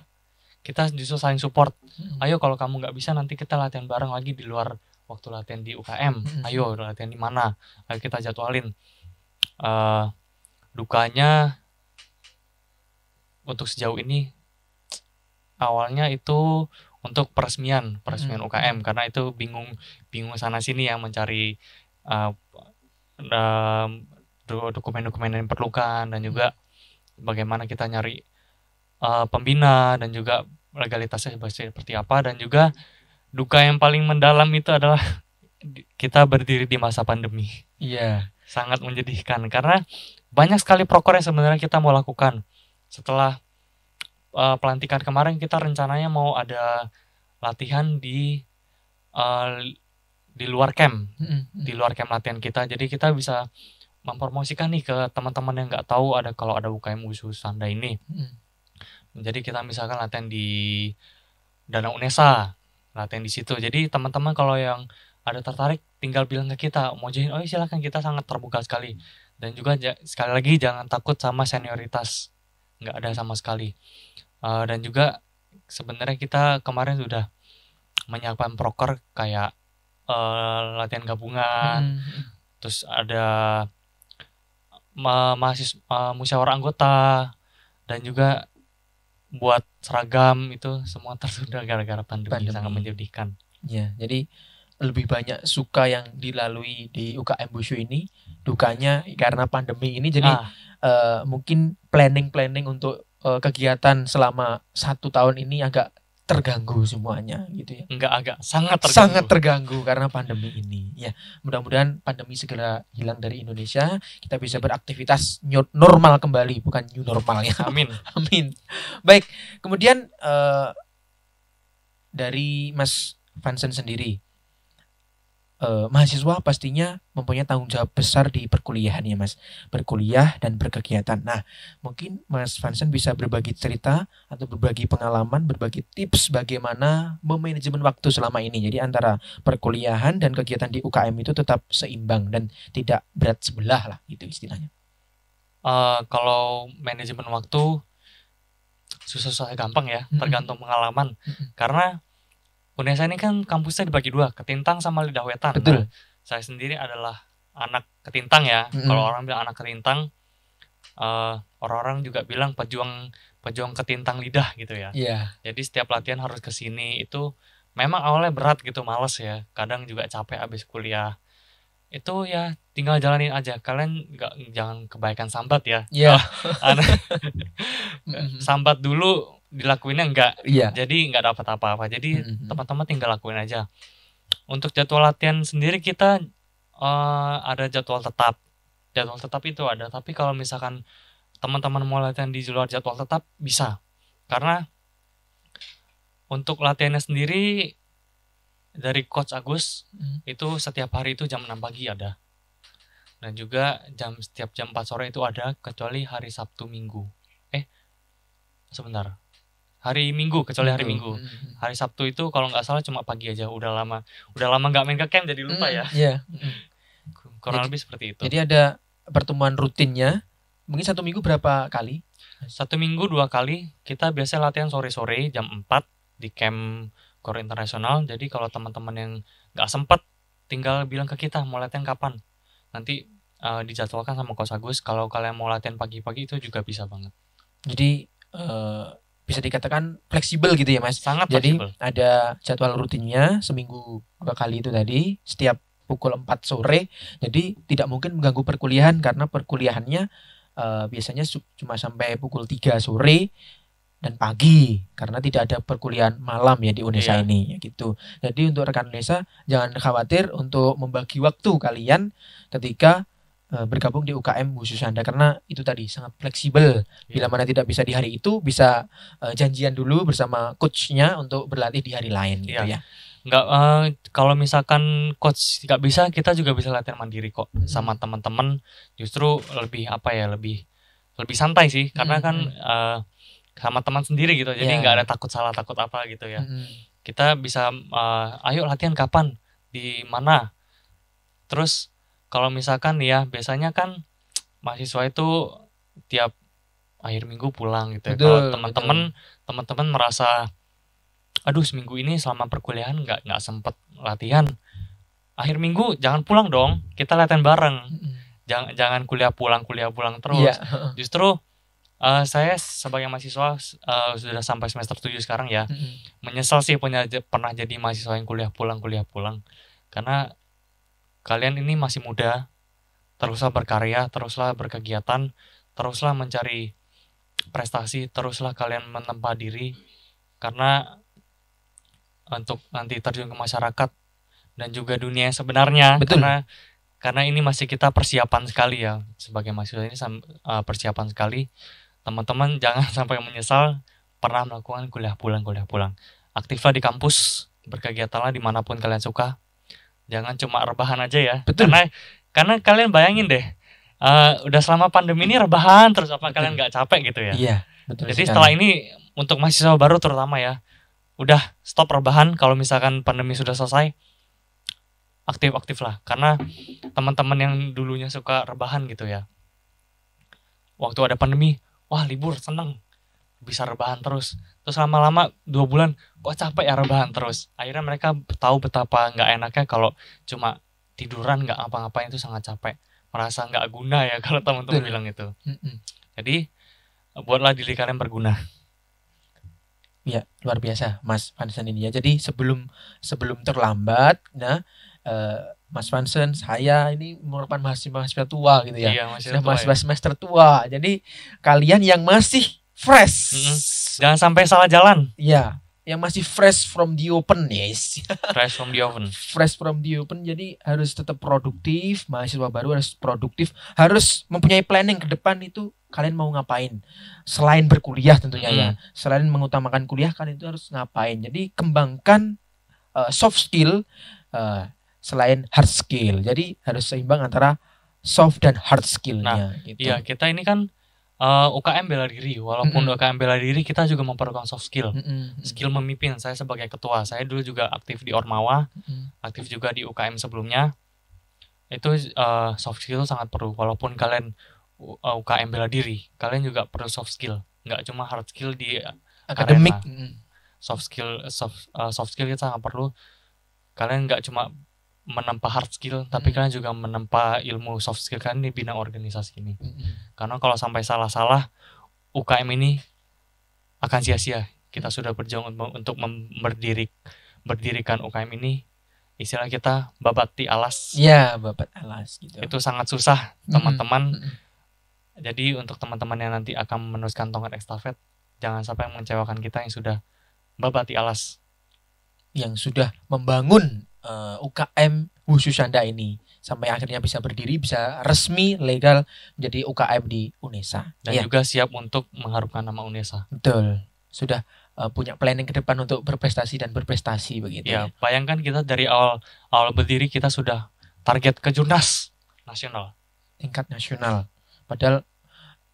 kita justru saling support mm-hmm. ayo kalau kamu nggak bisa nanti kita latihan bareng lagi di luar waktu latihan di UKM mm-hmm. ayo latihan di mana ayo kita jadwalin uh, dukanya untuk sejauh ini awalnya itu untuk peresmian peresmian hmm. UKM karena itu bingung bingung sana sini yang mencari uh, uh, dokumen-dokumen yang diperlukan dan juga hmm. bagaimana kita nyari uh, pembina dan juga legalitasnya seperti apa dan juga duka yang paling mendalam itu adalah (laughs) kita berdiri di masa pandemi. Iya. Yeah. Sangat menyedihkan karena banyak sekali proker yang sebenarnya kita mau lakukan setelah uh, pelantikan kemarin kita rencananya mau ada latihan di uh, di luar camp, mm-hmm. di luar camp latihan kita. Jadi kita bisa mempromosikan nih ke teman-teman yang nggak tahu ada kalau ada UKM khusus Sanda ini. Mm-hmm. Jadi kita misalkan latihan di Danau Unesa, latihan di situ. Jadi teman-teman kalau yang ada tertarik tinggal bilang ke kita mau join oh iya, silahkan kita sangat terbuka sekali dan juga sekali lagi jangan takut sama senioritas nggak ada sama sekali uh, dan juga sebenarnya kita kemarin sudah menyiapkan proker kayak uh, latihan gabungan hmm. terus ada ma mahasiswa uh, musyawarah anggota dan juga buat seragam itu semua (laughs) tersudah gara-gara pandemi, pandemi sangat menyedihkan. Ya, jadi lebih banyak suka yang dilalui di UKM Bushu ini dukanya karena pandemi ini jadi ah. uh, mungkin planning planning untuk uh, kegiatan selama satu tahun ini agak terganggu semuanya gitu ya enggak agak sangat terganggu. sangat terganggu karena pandemi ini ya mudah-mudahan pandemi segera hilang dari Indonesia kita bisa beraktivitas normal kembali bukan new normal ya amin (laughs) amin baik kemudian uh, dari Mas Vansen sendiri eh, mahasiswa pastinya mempunyai tanggung jawab besar di perkuliahan ya mas berkuliah dan berkegiatan nah mungkin mas Vansen bisa berbagi cerita atau berbagi pengalaman berbagi tips bagaimana memanajemen waktu selama ini jadi antara perkuliahan dan kegiatan di UKM itu tetap seimbang dan tidak berat sebelah lah itu istilahnya uh, kalau manajemen waktu susah-susah gampang ya, tergantung pengalaman. Karena UNESA ini kan kampusnya dibagi dua, Ketintang sama Lidah Wetan. Betul. Nah, saya sendiri adalah anak Ketintang ya. Mm -hmm. Kalau orang bilang anak Ketintang, eh, orang-orang uh, juga bilang pejuang pejuang Ketintang lidah gitu ya. Iya. Yeah. Jadi setiap latihan harus ke sini itu memang awalnya berat gitu, males ya. Kadang juga capek abis kuliah. Itu ya tinggal jalanin aja. Kalian nggak jangan kebaikan sambat ya. Iya. Yeah. (laughs) (laughs) sambat dulu dilakuinnya enggak iya. jadi enggak dapat apa-apa jadi mm-hmm. tinggal lakuin aja untuk jadwal latihan sendiri kita uh, ada jadwal tetap jadwal tetap itu ada tapi kalau misalkan teman-teman mau latihan di luar jadwal tetap bisa karena untuk latihannya sendiri dari coach Agus mm-hmm. itu setiap hari itu jam 6 pagi ada dan juga jam setiap jam 4 sore itu ada kecuali hari Sabtu Minggu eh sebentar hari Minggu kecuali hari Minggu. Hmm, hmm, hmm. Hari Sabtu itu kalau nggak salah cuma pagi aja udah lama udah lama nggak main ke camp jadi lupa ya. Iya. Kurang jadi, lebih seperti itu. Jadi ada pertemuan rutinnya. Mungkin satu minggu berapa kali? Satu minggu dua kali. Kita biasa latihan sore-sore jam 4 di camp Core Internasional. Jadi kalau teman-teman yang nggak sempet tinggal bilang ke kita mau latihan kapan. Nanti uh, dijadwalkan sama Coach Agus kalau kalian mau latihan pagi-pagi itu juga bisa banget. Jadi uh, bisa dikatakan fleksibel gitu ya mas sangat jadi ada jadwal rutinnya seminggu dua kali itu tadi setiap pukul 4 sore jadi tidak mungkin mengganggu perkuliahan karena perkuliahannya uh, biasanya cuma sampai pukul 3 sore dan pagi karena tidak ada perkuliahan malam ya di Unesa yeah. ini ya gitu. Jadi untuk rekan Unesa jangan khawatir untuk membagi waktu kalian ketika Eh, bergabung di UKM khusus Anda karena itu tadi sangat fleksibel. Yeah. Bila mana tidak bisa di hari itu bisa uh, janjian dulu bersama coachnya untuk berlatih di hari lain yeah. gitu iya. ya. Enggak uh, eh, kalau misalkan coach tidak bisa kita juga bisa latihan mandiri kok hmm. sama teman-teman justru lebih apa ya lebih lebih santai sih karena hmm, kan uh, sama teman sendiri gitu. Jadi iya. nggak yeah. ada takut salah takut apa gitu ya. Hmm. Kita bisa uh, ayo latihan kapan? Di mana? Terus kalau misalkan ya biasanya kan mahasiswa itu tiap akhir minggu pulang gitu ya. Kalau teman-teman teman-teman merasa aduh seminggu ini selama perkuliahan nggak nggak sempet latihan akhir minggu jangan pulang dong kita latihan bareng jangan jangan kuliah pulang kuliah pulang terus yeah. Iya, (laughs) justru uh, saya sebagai mahasiswa uh, sudah sampai semester 7 sekarang ya -hmm. menyesal sih punya pernah jadi mahasiswa yang kuliah pulang kuliah pulang karena Kalian ini masih muda, teruslah berkarya, teruslah berkegiatan, teruslah mencari prestasi, teruslah kalian menempa diri karena untuk nanti terjun ke masyarakat dan juga dunia sebenarnya Betul. karena karena ini masih kita persiapan sekali ya sebagai mahasiswa ini eh, persiapan sekali teman-teman (laughs) jangan sampai menyesal pernah melakukan kuliah pulang kuliah pulang aktiflah di kampus berkegiatanlah dimanapun kalian suka jangan cuma rebahan aja ya Betul. karena karena kalian bayangin deh uh, udah selama pandemi ini rebahan terus apa betul. kalian nggak capek gitu ya iya betul jadi sekali. setelah ini untuk mahasiswa baru terutama ya udah stop rebahan kalau misalkan pandemi sudah selesai aktif-aktif lah karena teman-teman yang dulunya suka rebahan gitu ya waktu ada pandemi wah libur seneng bisa rebahan terus terus lama-lama dua bulan kok capek ya rebahan terus akhirnya mereka tahu betapa nggak enaknya kalau cuma tiduran nggak apa apa itu sangat capek merasa nggak guna ya (laughs) kalau teman-teman bilang itu mm jadi buatlah diri kalian berguna ya luar biasa Mas Vansen ini ya jadi sebelum sebelum terlambat nah uh, Mas Vansen, saya ini merupakan mahasiswa tua gitu ya. Iya, mahasiswa, tua, semester ya. tua. Jadi kalian yang masih fresh. Mm-hmm. Jangan sampai salah jalan. Iya, yang masih fresh from the open yes. fresh from the open. (laughs) Fresh from the open. Jadi harus tetap produktif, mahasiswa baru harus produktif, harus mempunyai planning ke depan itu kalian mau ngapain. Selain berkuliah tentunya mm. ya. Selain mengutamakan kuliah kalian itu harus ngapain. Jadi kembangkan uh, soft skill uh, selain hard skill. Jadi harus seimbang antara soft dan hard skillnya. Nah, gitu. iya kita ini kan uh, eh, UKM bela diri walaupun mm -hmm. UKM bela diri kita juga memperlukan soft skill mm -hmm. skill memimpin saya sebagai ketua saya dulu juga aktif di Ormawa mm -hmm. aktif juga di UKM sebelumnya itu uh, soft skill sangat perlu walaupun kalian uh, eh, UKM bela diri kalian juga perlu soft skill nggak cuma hard skill di akademik soft skill soft uh, soft skill kita sangat perlu kalian nggak cuma menempa hard skill tapi mm kalian juga menempa ilmu soft skill kan di bidang organisasi ini mm -hmm. karena kalau sampai salah-salah UKM ini akan sia-sia kita hmm. sudah berjuang untuk berdiri berdirikan UKM ini istilah kita babat di alas ya babat alas gitu itu sangat susah teman-teman mm -hmm. jadi untuk teman-teman yang nanti akan meneruskan tongkat estafet jangan sampai mengecewakan kita yang sudah babat di alas yang sudah membangun uh, eh, UKM anda ini sampai akhirnya bisa berdiri bisa resmi legal menjadi UKM di Unesa dan ya. juga siap untuk mengharumkan nama Unesa. Betul. Sudah uh, punya planning ke depan untuk berprestasi dan berprestasi begitu. Ya, ya. bayangkan kita dari awal awal berdiri kita sudah target ke jurnas nasional, tingkat nasional. Padahal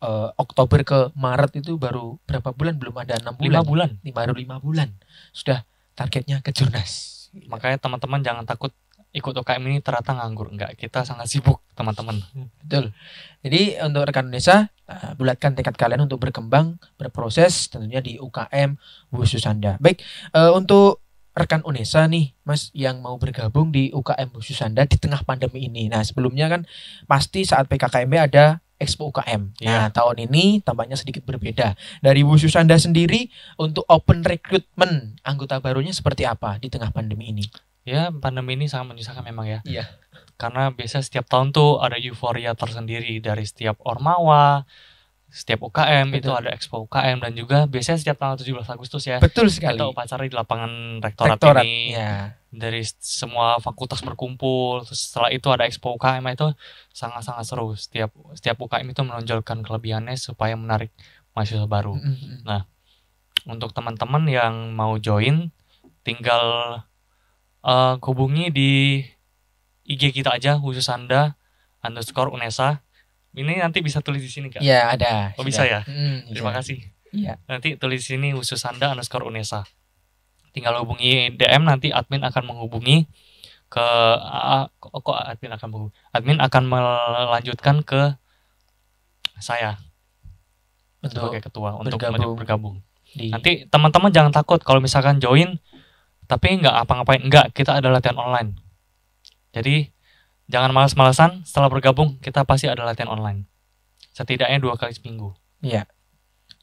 uh, Oktober ke Maret itu baru berapa bulan belum ada enam bulan lima bulan baru lima bulan sudah targetnya ke jurnas Makanya teman-teman jangan takut ikut UKM ini ternyata nganggur enggak kita sangat sibuk teman-teman betul jadi untuk rekan Indonesia uh, bulatkan tekad kalian untuk berkembang berproses tentunya di UKM khusus anda baik uh, untuk rekan Unesa nih Mas yang mau bergabung di UKM khusus Anda di tengah pandemi ini. Nah, sebelumnya kan pasti saat PKKMB ada Expo UKM. Iya. Nah, yeah. tahun ini tampaknya sedikit berbeda. Dari Bu Susanda sendiri untuk open recruitment anggota barunya seperti apa di tengah pandemi ini? Ya, pandemi ini sangat menyusahkan memang ya. Iya. Karena biasa setiap tahun tuh ada euforia tersendiri dari setiap ormawa, setiap UKM Betul. itu ada expo UKM dan juga biasanya setiap tanggal 17 Agustus ya. Betul sekali. Atau upacara di lapangan rektorat, rektorat. ini. Ya. Dari semua fakultas berkumpul. setelah itu ada expo UKM nah, itu sangat-sangat seru. Setiap setiap UKM itu menonjolkan kelebihannya supaya menarik mahasiswa baru. Mm -hmm. Nah, untuk teman-teman yang mau join tinggal uh, hubungi di IG kita aja khusus Anda underscore Unesa ini nanti bisa tulis di sini kak? Iya ada. Oh bisa ya. Hmm, Terima bisa. kasih. Iya. Nanti tulis di sini khusus anda underscore unesa. Tinggal hubungi DM nanti admin akan menghubungi ke uh, kok admin akan menghubungi. admin akan melanjutkan ke saya untuk sebagai ketua untuk bergabung. bergabung. Di... Nanti teman-teman jangan takut kalau misalkan join tapi nggak apa-ngapain nggak kita ada latihan online. Jadi Jangan malas-malasan, setelah bergabung kita pasti ada latihan online. Setidaknya dua kali seminggu. Iya.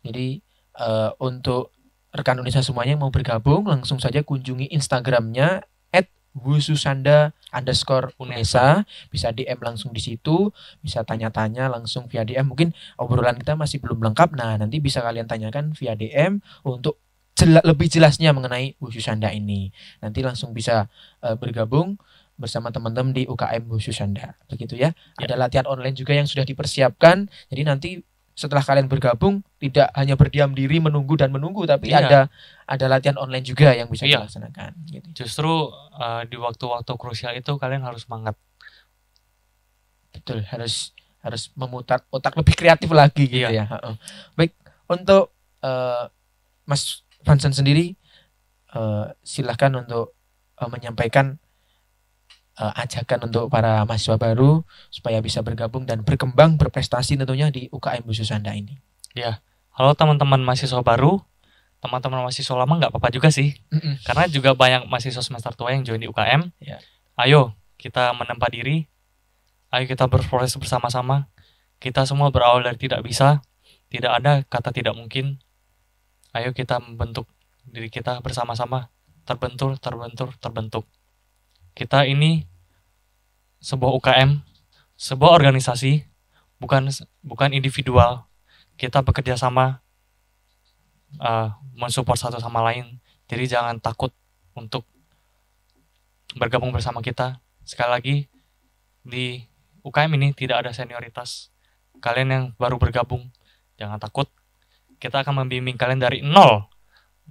Jadi uh, untuk rekan Indonesia semuanya yang mau bergabung, langsung saja kunjungi Instagramnya at wususanda underscore unesa. Bisa DM langsung di situ, bisa tanya-tanya langsung via DM. Mungkin obrolan kita masih belum lengkap, nah nanti bisa kalian tanyakan via DM untuk jela, lebih jelasnya mengenai Hususanda ini. Nanti langsung bisa uh, bergabung bersama teman-teman di UKM Hususanda. Begitu ya. ya. Ada latihan online juga yang sudah dipersiapkan. Jadi nanti setelah kalian bergabung tidak hanya berdiam diri menunggu dan menunggu tapi iya. ada ada latihan online juga yang bisa iya. dilaksanakan gitu. justru uh, di waktu-waktu krusial itu kalian harus semangat betul harus harus memutar otak lebih kreatif lagi gitu iya. ya baik untuk uh, Mas Pansan sendiri uh, silahkan untuk uh, menyampaikan uh, ajakan untuk para mahasiswa baru supaya bisa bergabung dan berkembang berprestasi tentunya di UKM khusus Anda ini. Ya, halo teman-teman mahasiswa baru, teman-teman mahasiswa lama nggak apa-apa juga sih, mm -mm. karena juga banyak mahasiswa semester tua yang join di UKM. Ya. Ayo kita menempa diri, ayo kita berproses bersama-sama. Kita semua berawal dari tidak bisa, tidak ada kata tidak mungkin. Ayo kita membentuk diri kita bersama-sama, terbentur, terbentur, terbentuk. Kita ini sebuah UKM, sebuah organisasi, bukan bukan individual. Kita bekerja sama, uh, mensupport satu sama lain. Jadi jangan takut untuk bergabung bersama kita. Sekali lagi di UKM ini tidak ada senioritas. Kalian yang baru bergabung jangan takut kita akan membimbing kalian dari nol,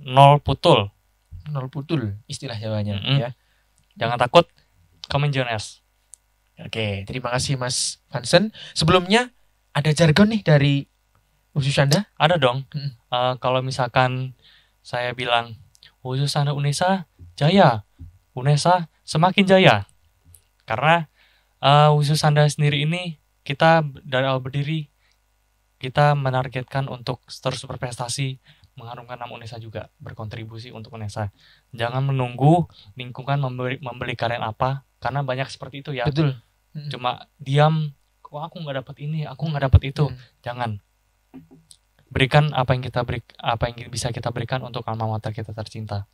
nol putul. Nol putul istilah Jawanya mm -hmm. ya. Jangan takut, komen Jonas. Oke, terima kasih Mas Hansen. Sebelumnya ada jargon nih dari Usus Anda? Ada dong. Hmm. Uh, kalau misalkan saya bilang Usus Anda Unesa jaya, Unesa semakin jaya. Karena uh, eh, Usus Anda sendiri ini kita dari awal berdiri kita menargetkan untuk terus berprestasi mengharumkan nama UNESA juga berkontribusi untuk UNESA jangan menunggu lingkungan membeli, membeli kalian apa karena banyak seperti itu ya betul hmm. cuma diam kok aku nggak dapat ini aku nggak dapat itu hmm. jangan berikan apa yang kita beri apa yang bisa kita berikan untuk alma mater kita tercinta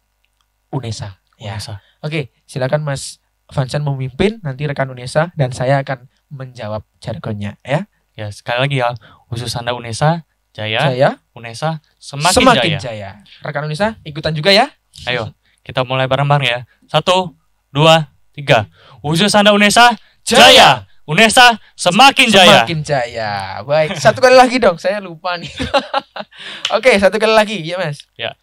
UNESA ya UNESA. oke okay, silakan Mas Vansan memimpin nanti rekan UNESA dan saya akan menjawab jargonnya ya ya sekali lagi ya khusus Anda Unesa Jaya, Jaya. Unesa semakin, semakin jaya. jaya. Rekan Unesa ikutan juga ya. Ayo kita mulai bareng-bareng ya. Satu, dua, tiga. Khusus Anda Unesa Jaya. jaya. Unesa semakin jaya. Semakin jaya. Baik, satu kali lagi dong. Saya lupa nih. (laughs) Oke, satu kali lagi ya, Mas. Ya.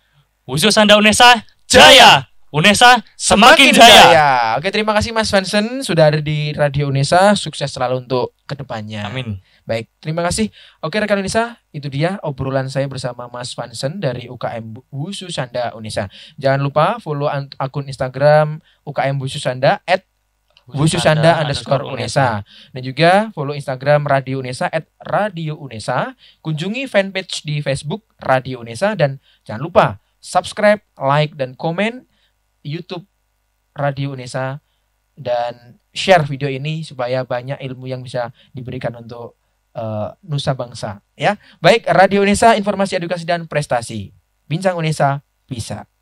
Khusus Anda Unesa jaya. Unesa semakin, semakin jaya. jaya. Oke, terima kasih Mas Vincent sudah ada di Radio Unesa. Sukses selalu untuk kedepannya. Amin. Baik, terima kasih. Oke rekan Unisa, itu dia obrolan saya bersama Mas Vansen dari UKM Busu Sanda Unisa. Jangan lupa follow akun Instagram UKM Busu Sanda at Bususanda underscore Unesa. Dan juga follow Instagram Radio Unesa at Radio Unesa. Kunjungi fanpage di Facebook Radio Unesa. Dan jangan lupa subscribe, like, dan komen YouTube Radio Unesa. Dan share video ini supaya banyak ilmu yang bisa diberikan untuk uh, nusa bangsa ya. ya. Baik, Radio Unesa informasi edukasi dan prestasi. Bincang Unesa bisa.